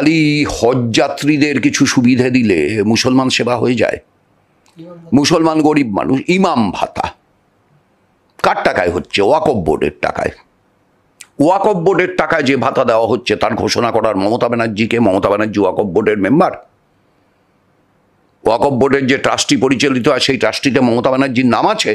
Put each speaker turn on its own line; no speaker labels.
খালি হজযাত্রীদের কিছু সুবিধে দিলে মুসলমান সেবা হয়ে যায় মুসলমান গরিব মানুষ ইমাম ভাতা কার টাকায় হচ্ছে ওয়াকফ বোর্ডের টাকায় ওয়াকফ বোর্ডের টাকায় যে ভাতা দেওয়া হচ্ছে তার ঘোষণা করার মমতা ব্যানার্জিকে মমতা ব্যানার্জি ওয়াকফ বোর্ডের মেম্বার ওয়াকফ বোর্ডের যে ট্রাস্টি পরিচালিত হয় সেই ট্রাস্টিতে মমতা ব্যানার্জির নাম আছে